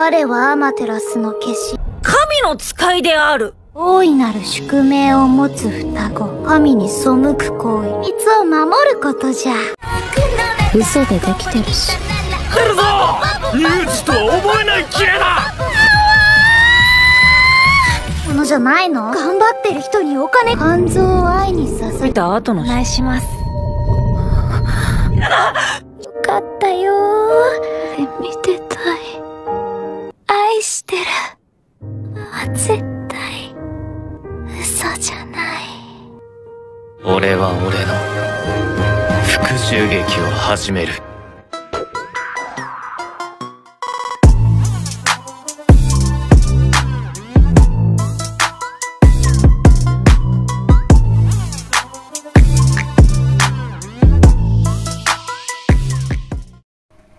我はアマテラスの化身。神の使いである大いなる宿命を持つ双子。神に背く行為。いつを守ることじゃ。嘘でできてるし。出るぞー児とは思えない綺麗だものじゃないの頑張ってる人にお金肝臓を愛に捧げた後のお願いしますよかったよ見てててる。絶対、嘘じゃない。俺は俺の、復讐劇を始める。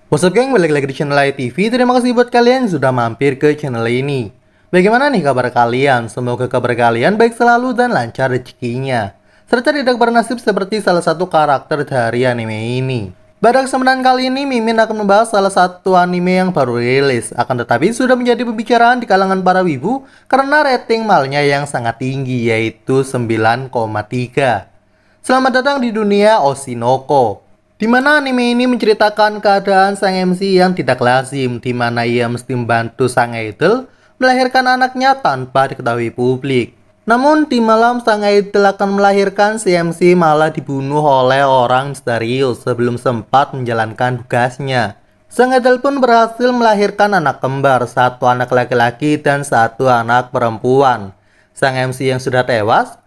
What's up geng, balik lagi di channel ITV Terima kasih buat kalian sudah mampir ke channel ini Bagaimana nih kabar kalian? Semoga kabar kalian baik selalu dan lancar rezekinya Serta tidak bernasib seperti salah satu karakter dari anime ini Pada kesempatan kali ini Mimin akan membahas salah satu anime yang baru rilis Akan tetapi sudah menjadi pembicaraan di kalangan para wibu Karena rating malnya yang sangat tinggi yaitu 9,3 Selamat datang di dunia Osinoko di mana anime ini menceritakan keadaan sang MC yang tidak lazim, di mana ia mesti membantu sang idol melahirkan anaknya tanpa diketahui publik. Namun di malam sang idol akan melahirkan, si MC malah dibunuh oleh orang misterius sebelum sempat menjalankan tugasnya. Sang idol pun berhasil melahirkan anak kembar, satu anak laki-laki dan satu anak perempuan. Sang MC yang sudah tewas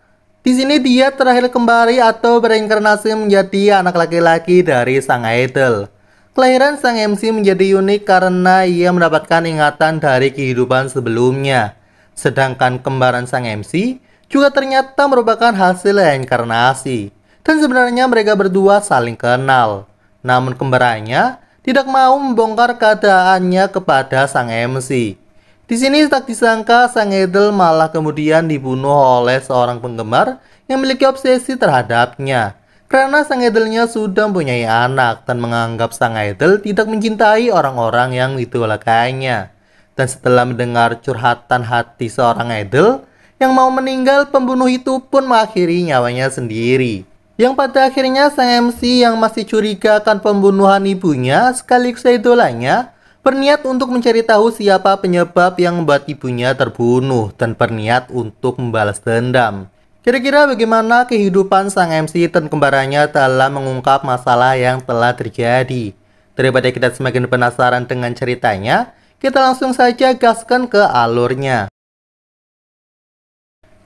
di sini dia terakhir kembali atau berinkarnasi menjadi anak laki-laki dari sang idol. Kelahiran sang MC menjadi unik karena ia mendapatkan ingatan dari kehidupan sebelumnya. Sedangkan kembaran sang MC juga ternyata merupakan hasil reinkarnasi. Dan sebenarnya mereka berdua saling kenal. Namun kembarannya tidak mau membongkar keadaannya kepada sang MC. Di sini tak disangka sang idol malah kemudian dibunuh oleh seorang penggemar yang memiliki obsesi terhadapnya. Karena sang idolnya sudah mempunyai anak dan menganggap sang idol tidak mencintai orang-orang yang idolakanya. Dan setelah mendengar curhatan hati seorang idol yang mau meninggal, pembunuh itu pun mengakhiri nyawanya sendiri. Yang pada akhirnya sang MC yang masih curiga akan pembunuhan ibunya sekaligus idolanya berniat untuk mencari tahu siapa penyebab yang membuat ibunya terbunuh dan berniat untuk membalas dendam. Kira-kira bagaimana kehidupan sang MC dan kembarannya telah mengungkap masalah yang telah terjadi? Daripada kita semakin penasaran dengan ceritanya, kita langsung saja gaskan ke alurnya.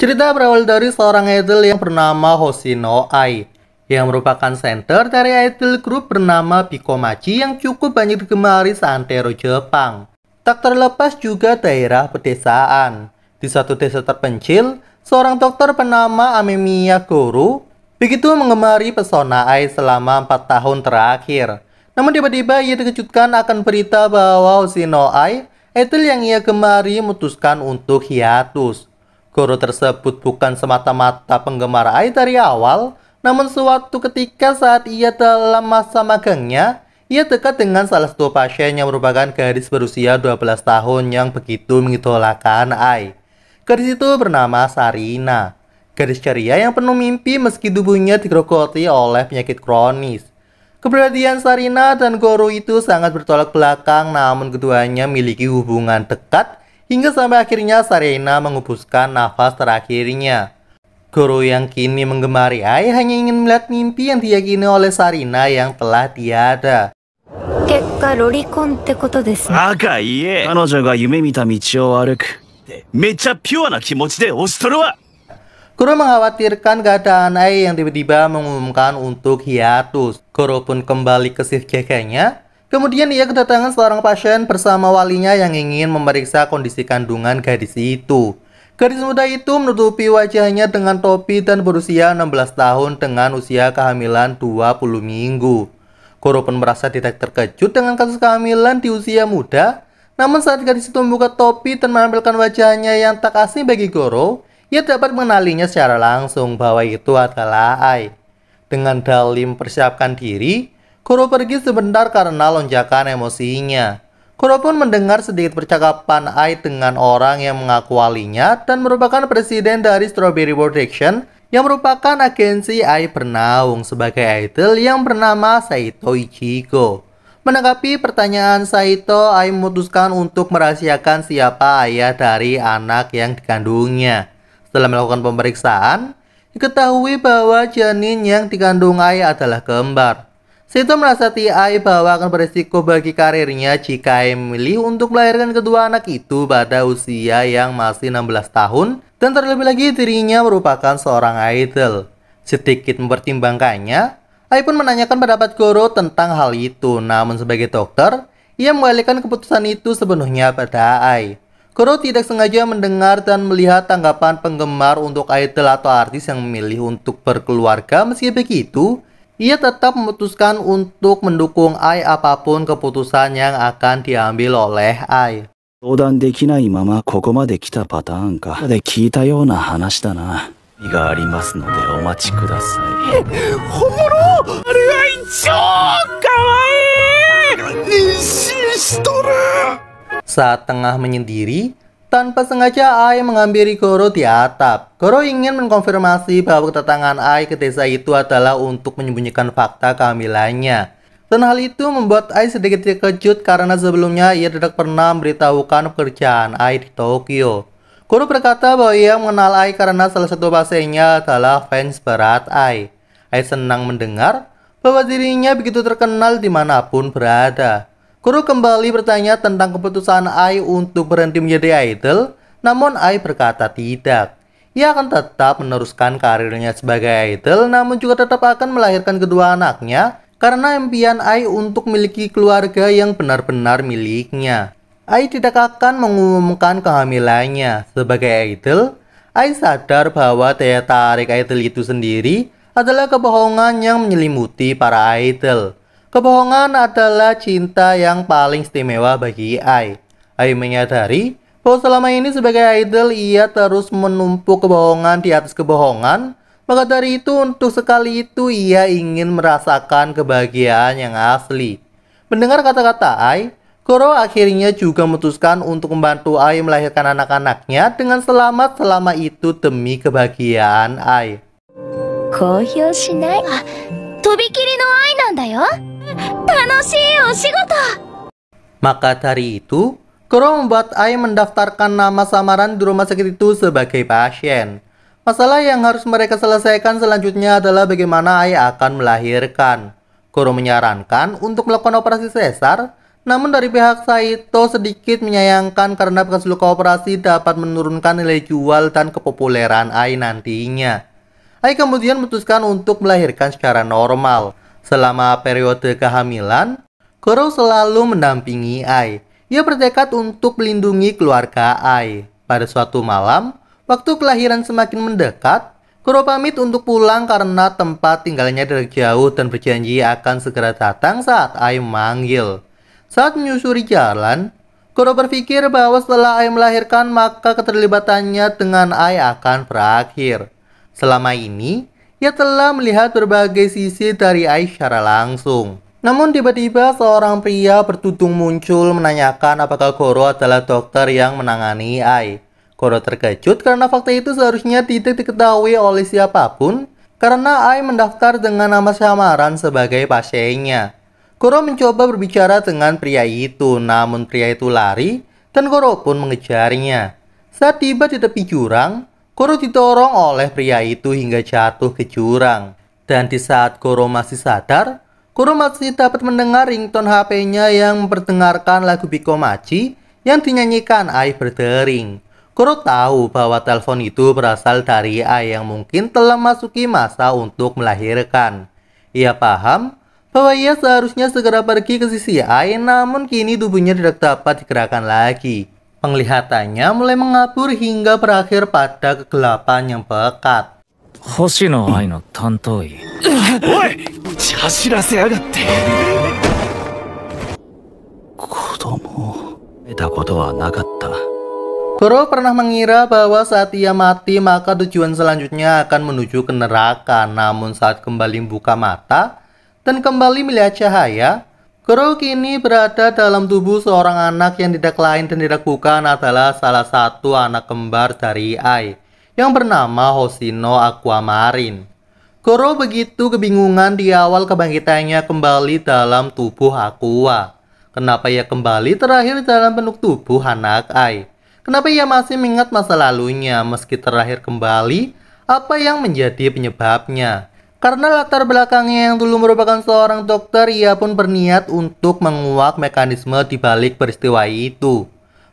Cerita berawal dari seorang idol yang bernama Hoshino Ai yang merupakan center dari idol grup bernama Bikomachi yang cukup banyak digemari seantero Jepang. Tak terlepas juga daerah pedesaan. Di satu desa terpencil, seorang dokter bernama Amemiya Goro begitu mengemari pesona Ai selama 4 tahun terakhir. Namun tiba-tiba ia dikejutkan akan berita bahwa Osino Ai, idol yang ia gemari memutuskan untuk hiatus. Goro tersebut bukan semata-mata penggemar Ai dari awal, namun suatu ketika saat ia dalam masa magangnya, ia dekat dengan salah satu pasien yang merupakan gadis berusia 12 tahun yang begitu mengidolakan Ai. Gadis itu bernama Sarina. Gadis ceria yang penuh mimpi meski tubuhnya digerogoti oleh penyakit kronis. Keberadaan Sarina dan Goro itu sangat bertolak belakang namun keduanya memiliki hubungan dekat hingga sampai akhirnya Sarina mengubuskan nafas terakhirnya. Guru yang kini menggemari Ai hanya ingin melihat mimpi yang diyakini oleh Sarina yang telah tiada. Kuro mengkhawatirkan keadaan Ai yang tiba-tiba mengumumkan untuk hiatus. Kuro pun kembali ke shift jaganya. Kemudian ia kedatangan seorang pasien bersama walinya yang ingin memeriksa kondisi kandungan gadis itu. Gadis muda itu menutupi wajahnya dengan topi dan berusia 16 tahun dengan usia kehamilan 20 minggu. Koro pun merasa tidak terkejut dengan kasus kehamilan di usia muda. Namun saat gadis itu membuka topi dan menampilkan wajahnya yang tak asing bagi Goro, ia dapat mengenalinya secara langsung bahwa itu adalah Ai. Dengan Dalim persiapkan diri, Goro pergi sebentar karena lonjakan emosinya. Kuro pun mendengar sedikit percakapan Ai dengan orang yang mengaku walinya dan merupakan presiden dari Strawberry World Action yang merupakan agensi Ai bernaung sebagai idol yang bernama Saito Ichigo. Menanggapi pertanyaan Saito, Ai memutuskan untuk merahasiakan siapa ayah dari anak yang dikandungnya. Setelah melakukan pemeriksaan, diketahui bahwa janin yang dikandung Ai adalah kembar. Situ merasa TI bahwa akan berisiko bagi karirnya jika Emily untuk melahirkan kedua anak itu pada usia yang masih 16 tahun dan terlebih lagi dirinya merupakan seorang idol. Sedikit mempertimbangkannya, Ai pun menanyakan pendapat Goro tentang hal itu, namun sebagai dokter, ia mengalihkan keputusan itu sepenuhnya pada Ai. Goro tidak sengaja mendengar dan melihat tanggapan penggemar untuk idol atau artis yang memilih untuk berkeluarga meski begitu, ia tetap memutuskan untuk mendukung Ai apapun keputusan yang akan diambil oleh Ai. Saat tengah menyendiri, tanpa sengaja Ai mengambil Goro di atap. Goro ingin mengkonfirmasi bahwa kedatangan Ai ke desa itu adalah untuk menyembunyikan fakta kehamilannya. Dan hal itu membuat Ai sedikit terkejut karena sebelumnya ia tidak pernah memberitahukan pekerjaan Ai di Tokyo. Goro berkata bahwa ia mengenal Ai karena salah satu pasiennya adalah fans berat Ai. Ai senang mendengar bahwa dirinya begitu terkenal dimanapun berada. Kuro kembali bertanya tentang keputusan Ai untuk berhenti menjadi idol, namun Ai berkata tidak. Ia akan tetap meneruskan karirnya sebagai idol, namun juga tetap akan melahirkan kedua anaknya karena impian Ai untuk memiliki keluarga yang benar-benar miliknya. Ai tidak akan mengumumkan kehamilannya sebagai idol. Ai sadar bahwa daya tarik idol itu sendiri adalah kebohongan yang menyelimuti para idol. Kebohongan adalah cinta yang paling istimewa bagi Ai. Ai menyadari bahwa selama ini sebagai idol ia terus menumpuk kebohongan di atas kebohongan. Maka dari itu untuk sekali itu ia ingin merasakan kebahagiaan yang asli. Mendengar kata-kata Ai, Koro akhirnya juga memutuskan untuk membantu Ai melahirkan anak-anaknya dengan selamat selama itu demi kebahagiaan Ai. yo? Maka dari itu, Kuro membuat Ai mendaftarkan nama samaran di rumah sakit itu sebagai pasien. Masalah yang harus mereka selesaikan selanjutnya adalah bagaimana Ai akan melahirkan. Kuro menyarankan untuk melakukan operasi sesar, namun dari pihak Saito sedikit menyayangkan karena bekas luka operasi dapat menurunkan nilai jual dan kepopuleran Ai nantinya. Ai kemudian memutuskan untuk melahirkan secara normal. Selama periode kehamilan, Koro selalu mendampingi Ai. Ia bertekad untuk melindungi keluarga Ai. Pada suatu malam, waktu kelahiran semakin mendekat, Koro pamit untuk pulang karena tempat tinggalnya dari jauh dan berjanji akan segera datang saat Ai memanggil. Saat menyusuri jalan, Koro berpikir bahwa setelah Ai melahirkan maka keterlibatannya dengan Ai akan berakhir. Selama ini, ia telah melihat berbagai sisi dari secara langsung. Namun tiba-tiba seorang pria bertudung muncul menanyakan apakah Goro adalah dokter yang menangani Ai. Goro terkejut karena fakta itu seharusnya tidak diketahui oleh siapapun karena Ai mendaftar dengan nama samaran sebagai pasiennya. Goro mencoba berbicara dengan pria itu namun pria itu lari dan Goro pun mengejarnya. Saat tiba di tepi jurang, Koro didorong oleh pria itu hingga jatuh ke jurang. Dan di saat Koro masih sadar, Koro masih dapat mendengar ringtone HP-nya yang memperdengarkan lagu Biko Maci yang dinyanyikan Ai berdering. Koro tahu bahwa telepon itu berasal dari Ai yang mungkin telah masuki masa untuk melahirkan. Ia paham bahwa ia seharusnya segera pergi ke sisi Ai namun kini tubuhnya tidak dapat digerakkan lagi. Penglihatannya mulai mengabur hingga berakhir pada kegelapan yang pekat. Hoshi Ai no Tantoi. Oi! Kodomo. koto wa nakatta. Kuro pernah mengira bahwa saat ia mati maka tujuan selanjutnya akan menuju ke neraka. Namun saat kembali buka mata dan kembali melihat cahaya, Kero kini berada dalam tubuh seorang anak yang tidak lain dan tidak bukan adalah salah satu anak kembar dari Ai yang bernama Hosino Aquamarine. Koro begitu kebingungan di awal kebangkitannya kembali dalam tubuh Aqua. Kenapa ia kembali terakhir dalam bentuk tubuh anak Ai? Kenapa ia masih mengingat masa lalunya meski terakhir kembali? Apa yang menjadi penyebabnya? Karena latar belakangnya yang dulu merupakan seorang dokter, ia pun berniat untuk menguak mekanisme di balik peristiwa itu.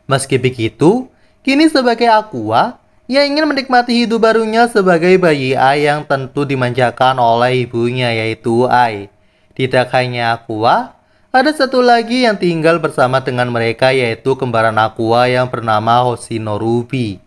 Meski begitu, kini sebagai Aqua, ia ingin menikmati hidup barunya sebagai bayi Ai yang tentu dimanjakan oleh ibunya yaitu Ai. Tidak hanya Aqua, ada satu lagi yang tinggal bersama dengan mereka yaitu kembaran Aqua yang bernama Hoshino Ruby.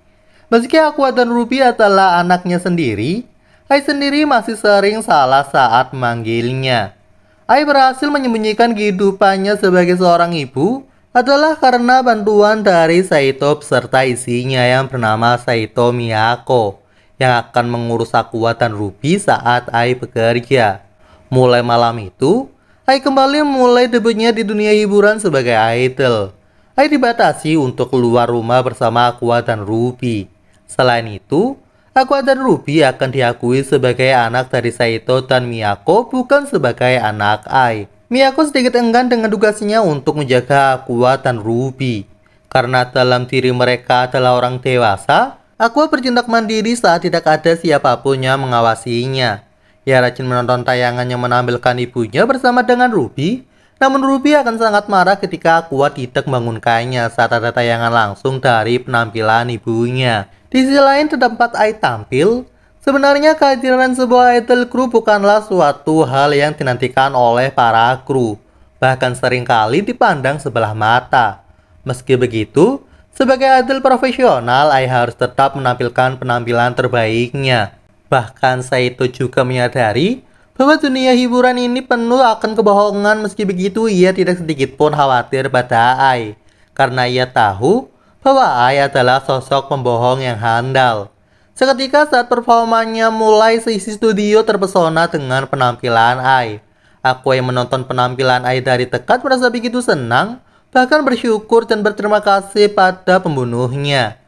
Meski Aqua dan Ruby adalah anaknya sendiri, Ai sendiri masih sering salah saat manggilnya. Ai berhasil menyembunyikan kehidupannya sebagai seorang ibu adalah karena bantuan dari Saito beserta isinya yang bernama Saito Miyako yang akan mengurus Aqua dan Ruby saat Ai bekerja. Mulai malam itu, Ai kembali mulai debutnya di dunia hiburan sebagai idol. Ai dibatasi untuk keluar rumah bersama Aqua dan Ruby. Selain itu, Aqua dan Ruby akan diakui sebagai anak dari Saito dan Miyako bukan sebagai anak Ai. Miyako sedikit enggan dengan tugasnya untuk menjaga Aqua dan Ruby. Karena dalam diri mereka adalah orang dewasa, Aqua bertindak mandiri saat tidak ada siapapun yang mengawasinya. Ia rajin menonton tayangan yang menampilkan ibunya bersama dengan Ruby, namun Ruby akan sangat marah ketika Aqua tidak bangunkannya saat ada tayangan langsung dari penampilan ibunya. Di sisi lain, terdapat AI tampil. Sebenarnya kehadiran sebuah idol kru bukanlah suatu hal yang dinantikan oleh para kru, bahkan seringkali dipandang sebelah mata. Meski begitu, sebagai idol profesional, AI harus tetap menampilkan penampilan terbaiknya. Bahkan saya Saito juga menyadari bahwa dunia hiburan ini penuh akan kebohongan meski begitu ia tidak sedikit pun khawatir pada AI. Karena ia tahu bahwa Ai adalah sosok pembohong yang handal. Seketika saat performanya mulai seisi studio terpesona dengan penampilan Ai. Aku yang menonton penampilan Ai dari dekat merasa begitu senang, bahkan bersyukur dan berterima kasih pada pembunuhnya.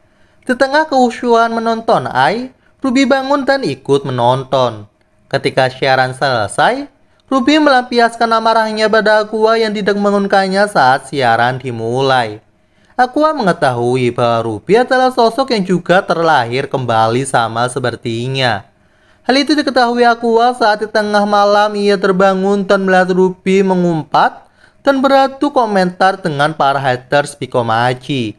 Di tengah keusuhan menonton Ai, Ruby bangun dan ikut menonton. Ketika siaran selesai, Ruby melampiaskan amarahnya pada Aqua yang tidak mengunkannya saat siaran dimulai. Aqua mengetahui bahwa Ruby adalah sosok yang juga terlahir kembali sama sepertinya. Hal itu diketahui Aqua saat di tengah malam ia terbangun dan melihat Ruby mengumpat dan beradu komentar dengan para haters Pikomachi.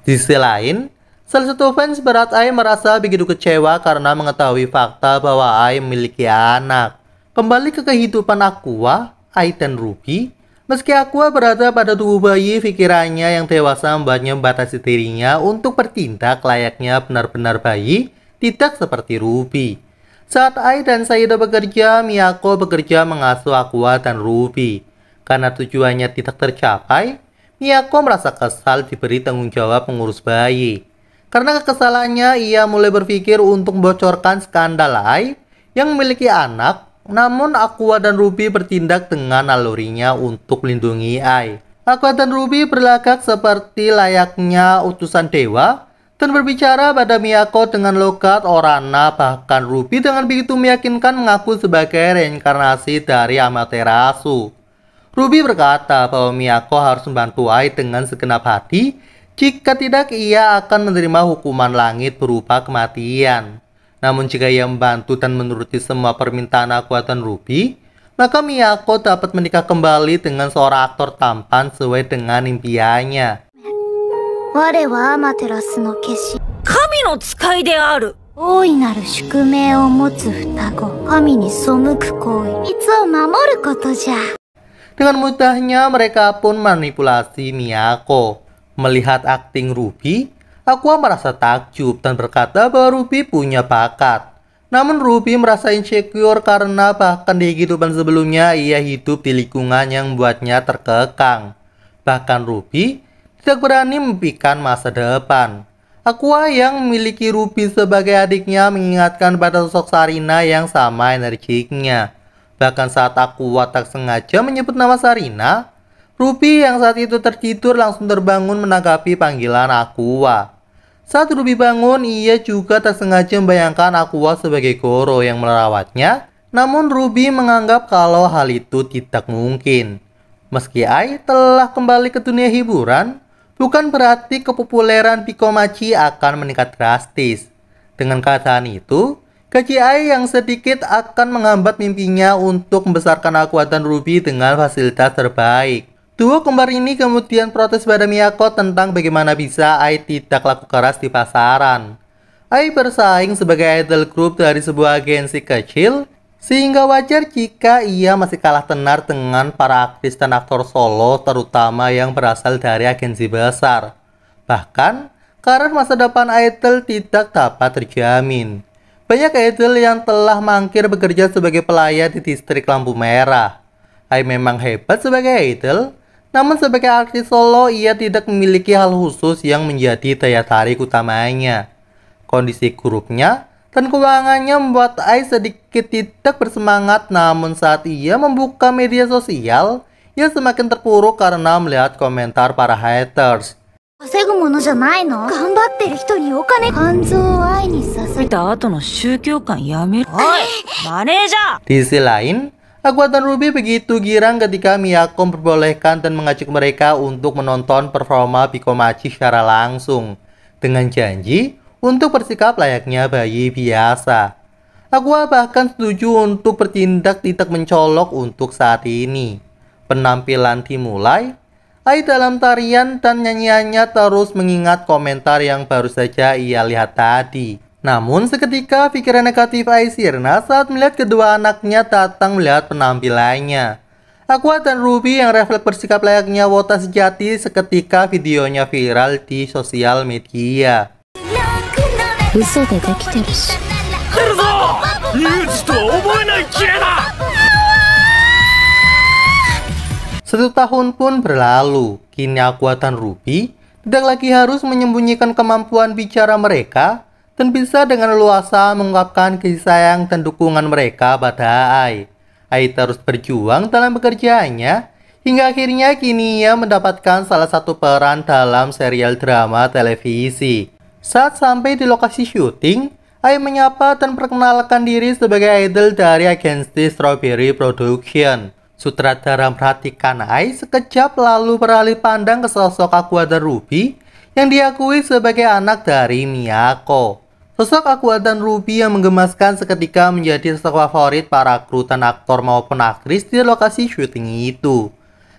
Di sisi lain, Salah satu fans berat Ai merasa begitu kecewa karena mengetahui fakta bahwa Ai memiliki anak. Kembali ke kehidupan Aqua, Ai dan Ruby, meski Aqua berada pada tubuh bayi, pikirannya yang dewasa membuatnya membatasi dirinya untuk bertindak layaknya benar-benar bayi, tidak seperti Ruby. Saat Ai dan Saida bekerja, Miyako bekerja mengasuh Aqua dan Ruby. Karena tujuannya tidak tercapai, Miyako merasa kesal diberi tanggung jawab mengurus bayi. Karena kekesalannya ia mulai berpikir untuk membocorkan skandal Skandalai yang memiliki anak, namun Aqua dan Ruby bertindak dengan nalurinya untuk melindungi Ai. Aqua dan Ruby berlagak seperti layaknya utusan dewa dan berbicara pada Miyako dengan logat Orana bahkan Ruby dengan begitu meyakinkan mengaku sebagai reinkarnasi dari Amaterasu. Ruby berkata bahwa Miyako harus membantu Ai dengan segenap hati jika tidak, ia akan menerima hukuman langit berupa kematian. Namun jika ia membantu dan menuruti semua permintaan akuatan Ruby, maka Miyako dapat menikah kembali dengan seorang aktor tampan sesuai dengan impiannya. Dengan mudahnya mereka pun manipulasi Miyako. Melihat akting Ruby, Aqua merasa takjub dan berkata bahwa Ruby punya bakat. Namun Ruby merasa insecure karena bahkan di kehidupan sebelumnya ia hidup di lingkungan yang membuatnya terkekang. Bahkan Ruby tidak berani memimpikan masa depan. Aqua yang memiliki Ruby sebagai adiknya mengingatkan pada sosok Sarina yang sama energiknya. Bahkan saat Aqua tak sengaja menyebut nama Sarina, Ruby yang saat itu tertidur langsung terbangun menanggapi panggilan Aqua. Saat Ruby bangun, ia juga tersengaja membayangkan Aqua sebagai Goro yang merawatnya. Namun Ruby menganggap kalau hal itu tidak mungkin. Meski Ai telah kembali ke dunia hiburan, bukan berarti kepopuleran Pikomachi akan meningkat drastis. Dengan keadaan itu, gaji Ai yang sedikit akan menghambat mimpinya untuk membesarkan Aqua dan Ruby dengan fasilitas terbaik. Duo kembar ini kemudian protes pada Miyako tentang bagaimana bisa Ai tidak laku keras di pasaran. Ai bersaing sebagai idol group dari sebuah agensi kecil, sehingga wajar jika ia masih kalah tenar dengan para aktris dan aktor solo terutama yang berasal dari agensi besar. Bahkan, karir masa depan idol tidak dapat terjamin. Banyak idol yang telah mangkir bekerja sebagai pelayan di distrik lampu merah. Ai memang hebat sebagai idol, namun sebagai artis solo, ia tidak memiliki hal khusus yang menjadi daya tarik utamanya. Kondisi grupnya dan keuangannya membuat Ai sedikit tidak bersemangat namun saat ia membuka media sosial, ia semakin terpuruk karena melihat komentar para haters. Di sisi lain, Kekuatan Ruby begitu girang ketika Miyako memperbolehkan dan mengajak mereka untuk menonton performa Pikomachi secara langsung dengan janji untuk bersikap layaknya bayi biasa. Aku bahkan setuju untuk bertindak tidak mencolok untuk saat ini. Penampilan dimulai, Ai dalam tarian dan nyanyiannya terus mengingat komentar yang baru saja ia lihat tadi. Namun seketika pikiran negatif Aisirna saat melihat kedua anaknya datang melihat penampilannya. Aqua dan Ruby yang refleks bersikap layaknya wota sejati seketika videonya viral di sosial media. Satu tahun pun berlalu, kini Aqua dan Ruby tidak lagi harus menyembunyikan kemampuan bicara mereka dan bisa dengan luasa mengungkapkan kasih sayang dan dukungan mereka pada Ai. Ai terus berjuang dalam pekerjaannya hingga akhirnya kini ia mendapatkan salah satu peran dalam serial drama televisi. Saat sampai di lokasi syuting, Ai menyapa dan perkenalkan diri sebagai idol dari agensi Strawberry Production. Sutradara perhatikan Ai sekejap lalu beralih pandang ke sosok Aquada Ruby yang diakui sebagai anak dari Miyako. Sosok Aqua dan Ruby yang menggemaskan seketika menjadi sosok favorit para kru dan aktor maupun aktris di lokasi syuting itu.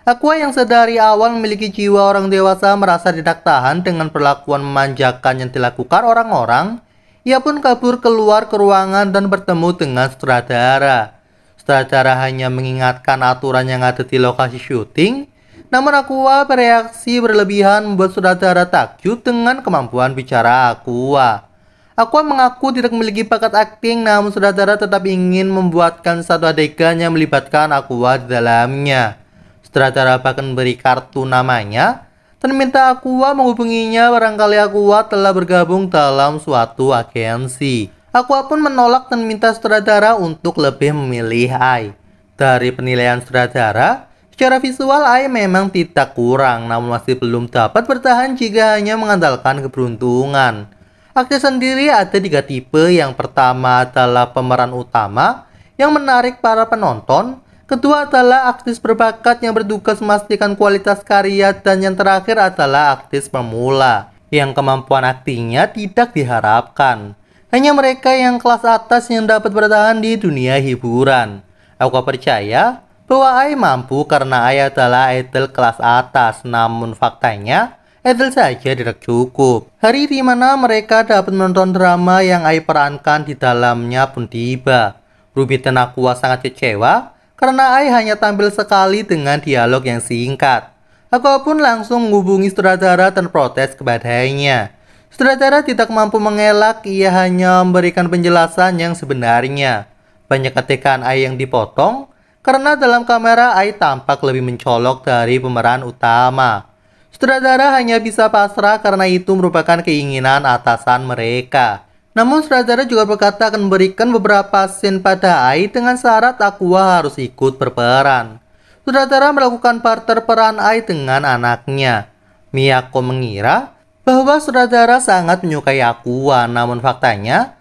Aqua yang sedari awal memiliki jiwa orang dewasa merasa tidak tahan dengan perlakuan memanjakan yang dilakukan orang-orang. Ia pun kabur keluar ke ruangan dan bertemu dengan sutradara. Sutradara hanya mengingatkan aturan yang ada di lokasi syuting namun Aqua bereaksi berlebihan membuat saudara takjub dengan kemampuan bicara Aqua. Aqua mengaku tidak memiliki bakat akting namun saudara tetap ingin membuatkan satu adegan yang melibatkan Aqua di dalamnya. Saudara bahkan beri kartu namanya dan minta Aqua menghubunginya barangkali Aqua telah bergabung dalam suatu agensi. Aqua pun menolak dan minta saudara untuk lebih memilih Ai. Dari penilaian saudara. Secara visual, AI memang tidak kurang, namun masih belum dapat bertahan jika hanya mengandalkan keberuntungan. Aksi sendiri ada tiga tipe, yang pertama adalah pemeran utama, yang menarik para penonton, kedua adalah aktris berbakat yang bertugas memastikan kualitas karya, dan yang terakhir adalah aktris pemula, yang kemampuan aktingnya tidak diharapkan. Hanya mereka yang kelas atas yang dapat bertahan di dunia hiburan. Aku percaya, bahwa Ai mampu karena Ai adalah idol kelas atas, namun faktanya idol saja tidak cukup. Hari di mana mereka dapat menonton drama yang Ai perankan di dalamnya pun tiba. Ruby dan Aqua sangat kecewa karena Ai hanya tampil sekali dengan dialog yang singkat. Aku pun langsung menghubungi sutradara dan protes kepadanya. Sutradara tidak mampu mengelak, ia hanya memberikan penjelasan yang sebenarnya. Banyak ketikan Ai yang dipotong karena dalam kamera Ai tampak lebih mencolok dari pemeran utama. Sutradara hanya bisa pasrah karena itu merupakan keinginan atasan mereka. Namun sutradara juga berkata akan memberikan beberapa scene pada Ai dengan syarat Aqua harus ikut berperan. Sutradara melakukan partner peran Ai dengan anaknya. Miyako mengira bahwa sutradara sangat menyukai Aqua, namun faktanya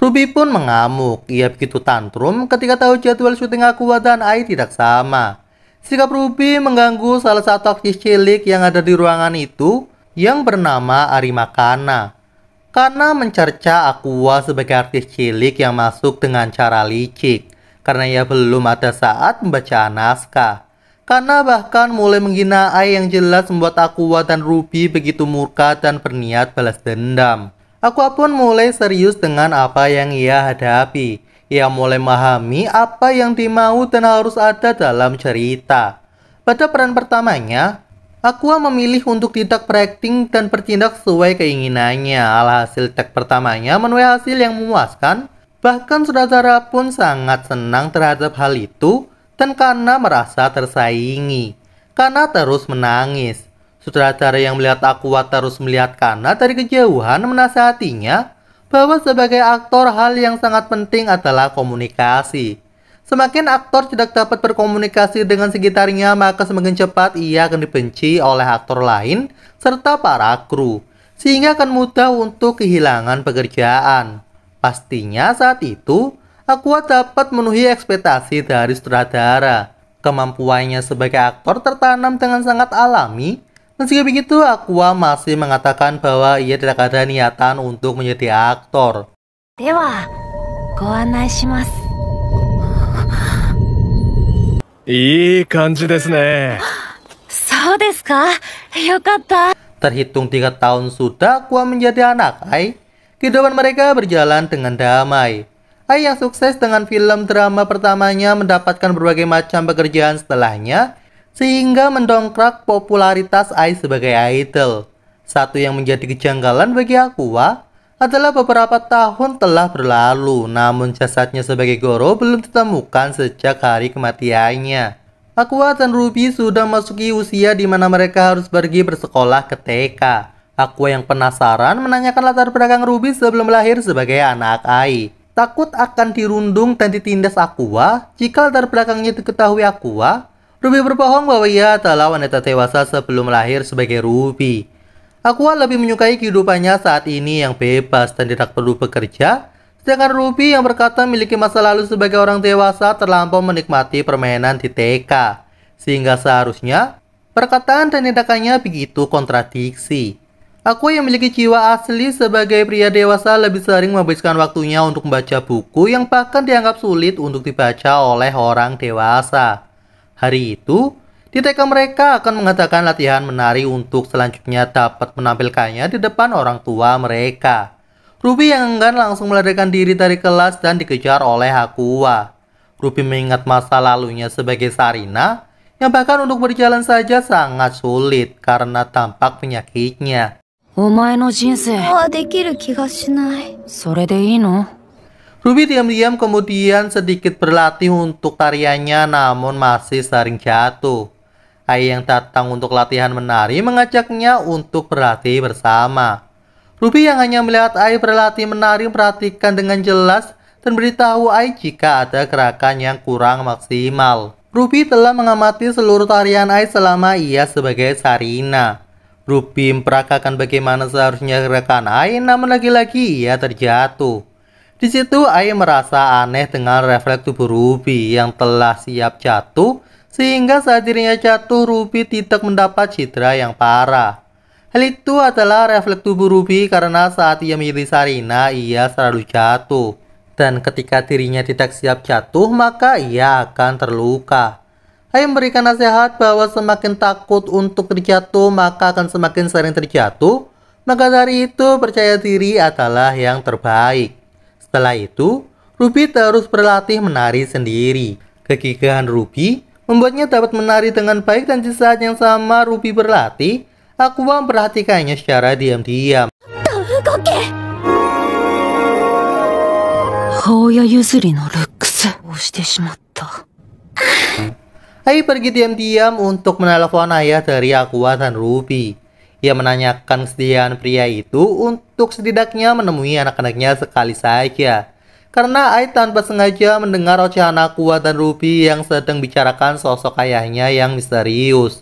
Ruby pun mengamuk. Ia begitu tantrum ketika tahu jadwal syuting Aqua dan Ai tidak sama. Sikap Ruby mengganggu salah satu aktris cilik yang ada di ruangan itu yang bernama Arima Kana. Kana mencerca Aqua sebagai artis cilik yang masuk dengan cara licik karena ia belum ada saat membaca naskah. Karena bahkan mulai menghina Ai yang jelas membuat Aqua dan Ruby begitu murka dan berniat balas dendam. Aqua pun mulai serius dengan apa yang ia hadapi. Ia mulai memahami apa yang dimau dan harus ada dalam cerita. Pada peran pertamanya, Aqua memilih untuk tidak berakting dan bertindak sesuai keinginannya. Alhasil tag pertamanya menuai hasil yang memuaskan. Bahkan saudara pun sangat senang terhadap hal itu dan karena merasa tersaingi. Karena terus menangis. Sutradara yang melihat Aqua terus melihat Kana dari kejauhan menasihatinya bahwa sebagai aktor hal yang sangat penting adalah komunikasi. Semakin aktor tidak dapat berkomunikasi dengan sekitarnya, maka semakin cepat ia akan dibenci oleh aktor lain serta para kru, sehingga akan mudah untuk kehilangan pekerjaan. Pastinya saat itu, Aqua dapat memenuhi ekspektasi dari sutradara. Kemampuannya sebagai aktor tertanam dengan sangat alami Meski begitu, Aqua masih mengatakan bahwa ia tidak ada niatan untuk menjadi aktor. Dewa, Terhitung tiga tahun sudah Aqua menjadi anak Ai. Kehidupan mereka berjalan dengan damai. Ai yang sukses dengan film drama pertamanya mendapatkan berbagai macam pekerjaan setelahnya sehingga mendongkrak popularitas Ai sebagai idol. Satu yang menjadi kejanggalan bagi Aqua adalah beberapa tahun telah berlalu, namun jasadnya sebagai Goro belum ditemukan sejak hari kematiannya. Aqua dan Ruby sudah masuki usia di mana mereka harus pergi bersekolah ke TK. Aqua yang penasaran menanyakan latar belakang Ruby sebelum lahir sebagai anak Ai. Takut akan dirundung dan ditindas Aqua, jika latar belakangnya diketahui Aqua, Ruby berbohong bahwa ia adalah wanita dewasa sebelum lahir sebagai Ruby. Aqua lebih menyukai kehidupannya saat ini yang bebas dan tidak perlu bekerja, sedangkan Ruby yang berkata memiliki masa lalu sebagai orang dewasa terlampau menikmati permainan di TK, sehingga seharusnya perkataan dan tindakannya begitu kontradiksi. Aku yang memiliki jiwa asli sebagai pria dewasa lebih sering menghabiskan waktunya untuk membaca buku yang bahkan dianggap sulit untuk dibaca oleh orang dewasa. Hari itu, di TK mereka akan mengatakan latihan menari untuk selanjutnya dapat menampilkannya di depan orang tua mereka. Ruby yang enggan langsung melarikan diri dari kelas dan dikejar oleh Hakua. Ruby mengingat masa lalunya sebagai Sarina, yang bahkan untuk berjalan saja sangat sulit karena tampak penyakitnya. Ruby diam-diam kemudian sedikit berlatih untuk tariannya namun masih sering jatuh. Ayah yang datang untuk latihan menari mengajaknya untuk berlatih bersama. Ruby yang hanya melihat Ai berlatih menari perhatikan dengan jelas dan beritahu Ai jika ada gerakan yang kurang maksimal. Ruby telah mengamati seluruh tarian Ai selama ia sebagai Sarina. Ruby memperagakan bagaimana seharusnya gerakan Ai namun lagi-lagi ia terjatuh. Di situ Ai merasa aneh dengan refleks tubuh Ruby yang telah siap jatuh sehingga saat dirinya jatuh Ruby tidak mendapat citra yang parah. Hal itu adalah refleks tubuh Ruby karena saat ia menjadi Sarina ia selalu jatuh dan ketika dirinya tidak siap jatuh maka ia akan terluka. Ayah memberikan nasihat bahwa semakin takut untuk terjatuh maka akan semakin sering terjatuh. Maka dari itu percaya diri adalah yang terbaik. Setelah itu, Ruby terus berlatih menari sendiri. Kegigihan Ruby membuatnya dapat menari dengan baik dan di saat yang sama Ruby berlatih, Aqua memperhatikannya secara diam-diam. Ayo pergi diam-diam untuk menelpon ayah dari Aqua dan Ruby. Ia menanyakan kesediaan pria itu untuk setidaknya menemui anak-anaknya sekali saja. Karena Ai tanpa sengaja mendengar ocehan Aqua dan Ruby yang sedang bicarakan sosok ayahnya yang misterius.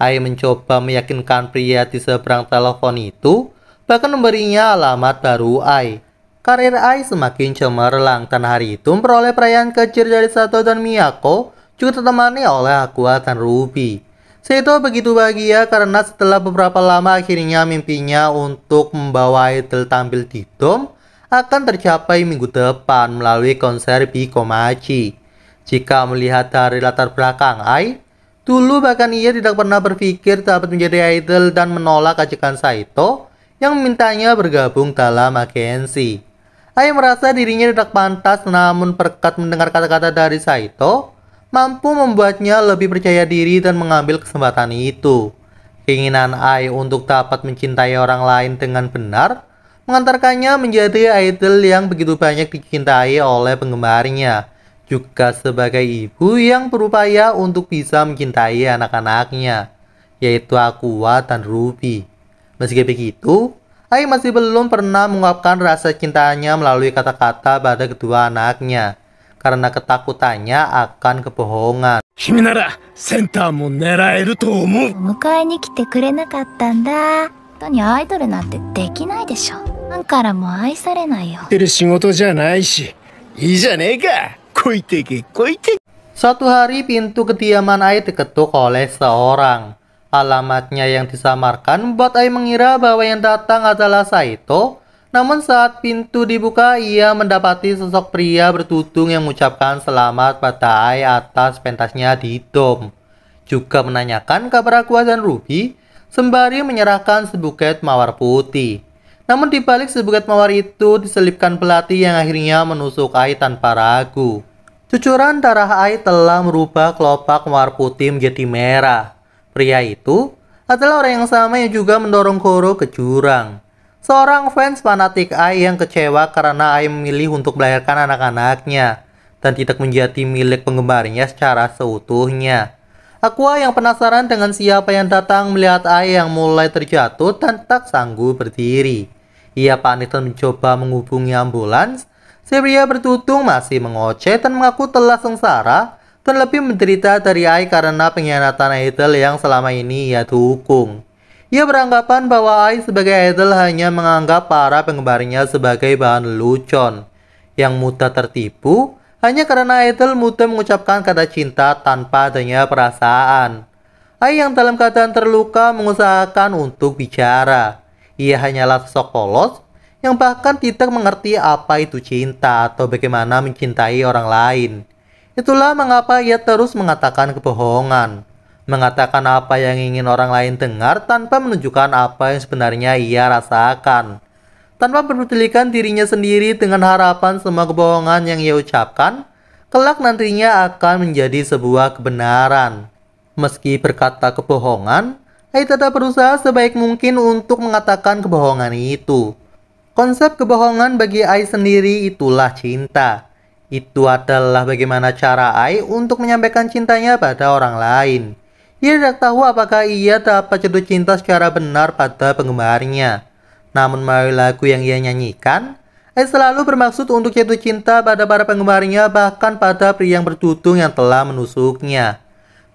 Ai mencoba meyakinkan pria di seberang telepon itu, bahkan memberinya alamat baru Ai. Karir Ai semakin cemerlang dan hari itu memperoleh perayaan kecil dari Sato dan Miyako, juga ditemani oleh Aqua dan Ruby. Seto begitu bahagia karena setelah beberapa lama akhirnya mimpinya untuk membawa Idol tampil di DOM akan tercapai minggu depan melalui konser Biko Machi. Jika melihat dari latar belakang Ai, dulu bahkan ia tidak pernah berpikir dapat menjadi idol dan menolak ajakan Saito yang memintanya bergabung dalam agensi. Ai merasa dirinya tidak pantas namun perkat mendengar kata-kata dari Saito, mampu membuatnya lebih percaya diri dan mengambil kesempatan itu. Keinginan Ai untuk dapat mencintai orang lain dengan benar mengantarkannya menjadi idol yang begitu banyak dicintai oleh penggemarnya, juga sebagai ibu yang berupaya untuk bisa mencintai anak-anaknya, yaitu Aqua dan Ruby. Meski begitu, Ai masih belum pernah mengungkapkan rasa cintanya melalui kata-kata pada kedua anaknya karena ketakutannya akan kebohongan. Kimi nara neraeru ni kite idol nante dekinai desho. mo aisarenai yo. Teru shigoto shi. Ii ka. Koite ke koite. Suatu hari pintu kediaman Ai diketuk oleh seorang. Alamatnya yang disamarkan buat Ai mengira bahwa yang datang adalah Saito namun saat pintu dibuka, ia mendapati sosok pria bertutung yang mengucapkan selamat pada Ai atas pentasnya di dom. Juga menanyakan kabar dan Ruby, sembari menyerahkan sebuket mawar putih. Namun dibalik sebuket mawar itu diselipkan pelatih yang akhirnya menusuk Ai tanpa ragu. Cucuran darah Ai telah merubah kelopak mawar putih menjadi merah. Pria itu adalah orang yang sama yang juga mendorong Koro ke jurang. Seorang fans fanatik Ai yang kecewa karena Ai memilih untuk melahirkan anak-anaknya dan tidak menjadi milik penggemarnya secara seutuhnya. Aqua yang penasaran dengan siapa yang datang melihat Ai yang mulai terjatuh dan tak sanggup berdiri. Ia panik dan mencoba menghubungi ambulans. Si pria bertutung masih mengoceh dan mengaku telah sengsara dan lebih menderita dari Ai karena pengkhianatan Idol yang selama ini ia dukung. Ia beranggapan bahwa Ai sebagai idol hanya menganggap para penggemarnya sebagai bahan lucon. Yang mudah tertipu hanya karena idol mudah mengucapkan kata cinta tanpa adanya perasaan. Ai yang dalam keadaan terluka mengusahakan untuk bicara. Ia hanyalah sosok polos yang bahkan tidak mengerti apa itu cinta atau bagaimana mencintai orang lain. Itulah mengapa ia terus mengatakan kebohongan mengatakan apa yang ingin orang lain dengar tanpa menunjukkan apa yang sebenarnya ia rasakan. Tanpa memperdulikan dirinya sendiri dengan harapan semua kebohongan yang ia ucapkan, kelak nantinya akan menjadi sebuah kebenaran. Meski berkata kebohongan, Hai tetap berusaha sebaik mungkin untuk mengatakan kebohongan itu. Konsep kebohongan bagi Ai sendiri itulah cinta. Itu adalah bagaimana cara Ai untuk menyampaikan cintanya pada orang lain. Ia tidak tahu apakah ia dapat jatuh cinta secara benar pada penggemarnya. Namun melalui lagu yang ia nyanyikan, ia selalu bermaksud untuk jatuh cinta pada para penggemarnya bahkan pada pria yang bertutung yang telah menusuknya.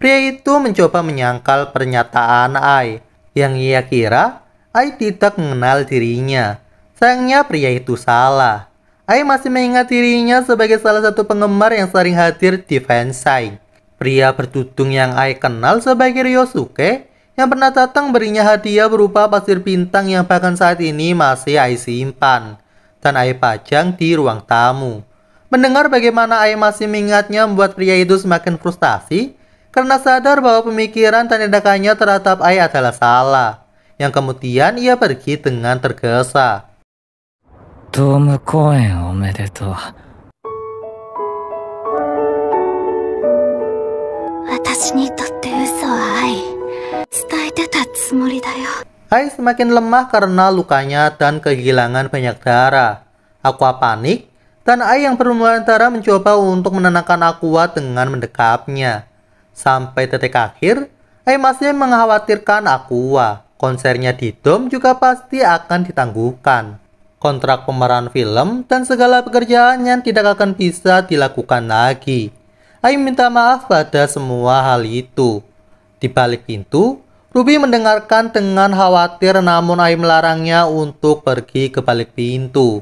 Pria itu mencoba menyangkal pernyataan Ai, yang ia kira Ai tidak mengenal dirinya. Sayangnya pria itu salah. Ai masih mengingat dirinya sebagai salah satu penggemar yang sering hadir di fansign. Pria bertudung yang Ai kenal sebagai Ryosuke yang pernah datang berinya hadiah berupa pasir bintang yang bahkan saat ini masih Ai simpan dan Ai pajang di ruang tamu. Mendengar bagaimana Ai masih mengingatnya membuat pria itu semakin frustasi karena sadar bahwa pemikiran dan tindakannya terhadap Ai adalah salah, yang kemudian ia pergi dengan tergesa. Tom Koen omedetou. Hai semakin lemah karena lukanya dan kehilangan banyak darah. Aqua panik dan Ai yang darah mencoba untuk menenangkan Aqua dengan mendekapnya. Sampai detik akhir, Ai masih mengkhawatirkan Aqua. Konsernya di Dom juga pasti akan ditangguhkan. Kontrak pemeran film dan segala pekerjaan yang tidak akan bisa dilakukan lagi. Ayu minta maaf pada semua hal itu. Di balik pintu, Ruby mendengarkan dengan khawatir namun Ayu melarangnya untuk pergi ke balik pintu.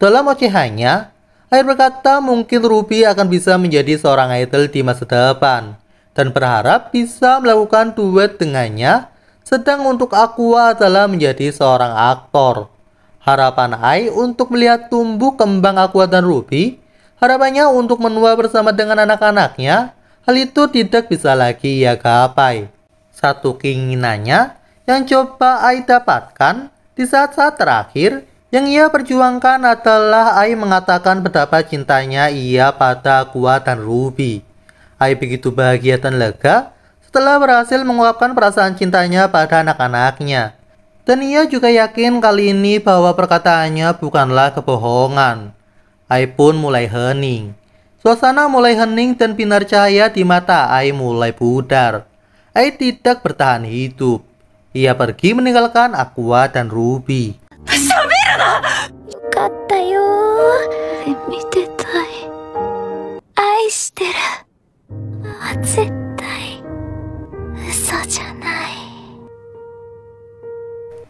Dalam ocehannya, Ayu berkata mungkin Ruby akan bisa menjadi seorang idol di masa depan dan berharap bisa melakukan duet dengannya sedang untuk Aqua adalah menjadi seorang aktor. Harapan Ai untuk melihat tumbuh kembang Aqua dan Ruby Harapannya untuk menua bersama dengan anak-anaknya, hal itu tidak bisa lagi ia gapai. Satu keinginannya yang coba Ai dapatkan di saat-saat terakhir yang ia perjuangkan adalah Ai mengatakan betapa cintanya ia pada Aqua dan Ruby. Ai begitu bahagia dan lega setelah berhasil menguapkan perasaan cintanya pada anak-anaknya. Dan ia juga yakin kali ini bahwa perkataannya bukanlah kebohongan. Ai pun mulai hening. Suasana mulai hening dan pinar cahaya di mata Ai mulai pudar. Ai tidak bertahan hidup. Ia pergi meninggalkan Aqua dan Ruby.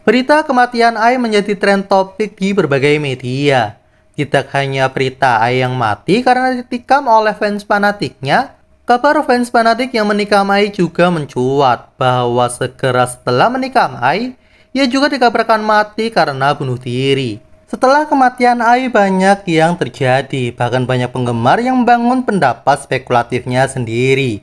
Berita kematian Ai menjadi tren topik di berbagai media. Tidak hanya Ai yang mati karena ditikam oleh fans fanatiknya, kabar fans fanatik yang menikam Ai juga mencuat bahwa segera setelah menikam Ai, ia juga dikabarkan mati karena bunuh diri. Setelah kematian Ai banyak yang terjadi, bahkan banyak penggemar yang membangun pendapat spekulatifnya sendiri.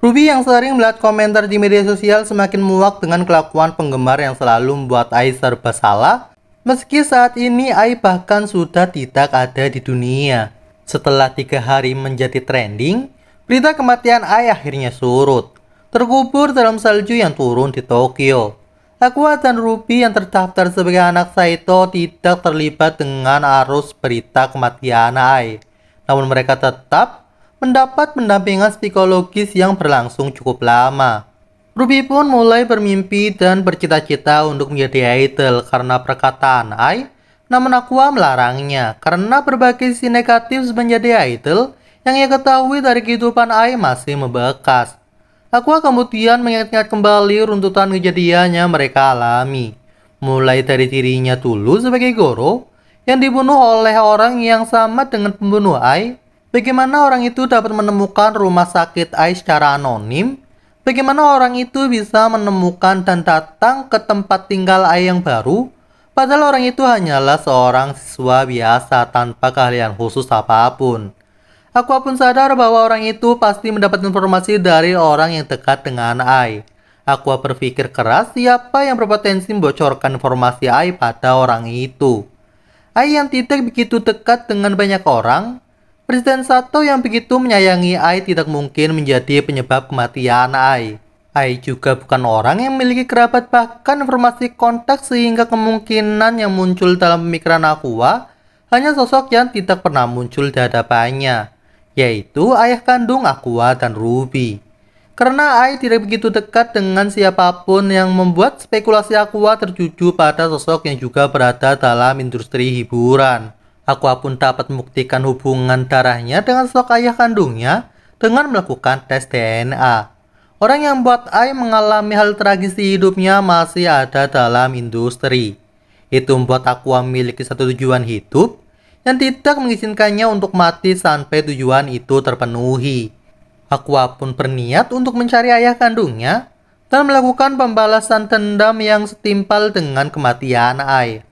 Ruby yang sering melihat komentar di media sosial semakin muak dengan kelakuan penggemar yang selalu membuat Ai serba salah Meski saat ini AI bahkan sudah tidak ada di dunia. Setelah tiga hari menjadi trending, berita kematian AI akhirnya surut. Terkubur dalam salju yang turun di Tokyo. Aqua dan Ruby yang terdaftar sebagai anak Saito tidak terlibat dengan arus berita kematian Ai. Namun mereka tetap mendapat pendampingan psikologis yang berlangsung cukup lama. Ruby pun mulai bermimpi dan bercita-cita untuk menjadi idol karena perkataan Ai, namun Aqua melarangnya karena berbagai sisi negatif menjadi idol yang ia ketahui dari kehidupan Ai masih membekas. Aqua kemudian mengingat-ingat kembali runtutan kejadiannya mereka alami, mulai dari dirinya dulu sebagai Goro yang dibunuh oleh orang yang sama dengan pembunuh Ai, bagaimana orang itu dapat menemukan rumah sakit Ai secara anonim, Bagaimana orang itu bisa menemukan dan datang ke tempat tinggal ayah yang baru? Padahal orang itu hanyalah seorang siswa biasa tanpa keahlian khusus apapun. Aku pun sadar bahwa orang itu pasti mendapat informasi dari orang yang dekat dengan Ai. Aku berpikir keras siapa yang berpotensi membocorkan informasi Ai pada orang itu. Ai yang tidak begitu dekat dengan banyak orang, Presiden Sato yang begitu menyayangi Ai tidak mungkin menjadi penyebab kematian Ai. Ai juga bukan orang yang memiliki kerabat bahkan informasi kontak sehingga kemungkinan yang muncul dalam pemikiran Aqua hanya sosok yang tidak pernah muncul di hadapannya, yaitu ayah kandung Aqua dan Ruby. Karena Ai tidak begitu dekat dengan siapapun yang membuat spekulasi Aqua tertuju pada sosok yang juga berada dalam industri hiburan. Aku pun dapat membuktikan hubungan darahnya dengan stok ayah kandungnya dengan melakukan tes DNA. Orang yang buat Ai mengalami hal tragis di hidupnya masih ada dalam industri. Itu membuat aku memiliki satu tujuan hidup yang tidak mengizinkannya untuk mati sampai tujuan itu terpenuhi. Aku pun berniat untuk mencari ayah kandungnya dan melakukan pembalasan dendam yang setimpal dengan kematian Ai.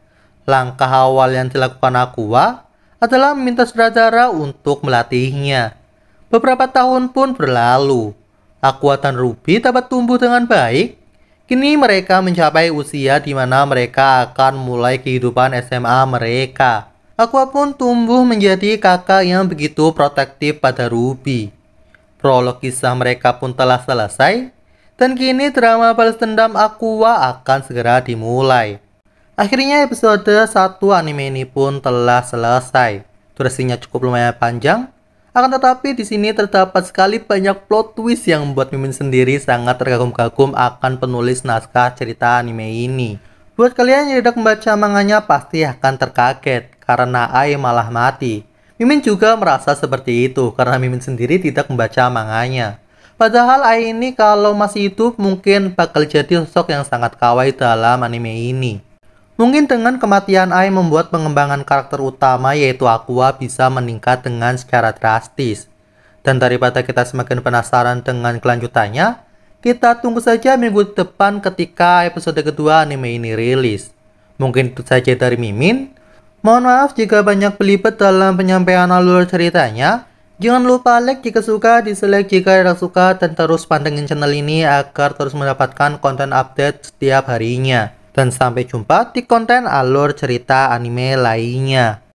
Langkah awal yang dilakukan Aqua adalah meminta sutradara untuk melatihnya. Beberapa tahun pun berlalu. Aqua dan Ruby dapat tumbuh dengan baik. Kini mereka mencapai usia di mana mereka akan mulai kehidupan SMA mereka. Aqua pun tumbuh menjadi kakak yang begitu protektif pada Ruby. Prolog kisah mereka pun telah selesai, dan kini drama balas dendam Aqua akan segera dimulai. Akhirnya episode 1 anime ini pun telah selesai. Durasinya cukup lumayan panjang, akan tetapi di sini terdapat sekali banyak plot twist yang membuat Mimin sendiri sangat terkagum-kagum akan penulis naskah cerita anime ini. Buat kalian yang tidak membaca manganya pasti akan terkaget karena Ai malah mati. Mimin juga merasa seperti itu karena Mimin sendiri tidak membaca manganya. Padahal Ai ini kalau masih hidup mungkin bakal jadi sosok yang sangat kawaii dalam anime ini. Mungkin dengan kematian Ai membuat pengembangan karakter utama yaitu Aqua bisa meningkat dengan secara drastis. Dan daripada kita semakin penasaran dengan kelanjutannya, kita tunggu saja minggu depan ketika episode kedua anime ini rilis. Mungkin itu saja dari Mimin. Mohon maaf jika banyak belibet dalam penyampaian alur ceritanya. Jangan lupa like jika suka, dislike jika tidak suka, dan terus pantengin channel ini agar terus mendapatkan konten update setiap harinya. Dan sampai jumpa di konten alur cerita anime lainnya.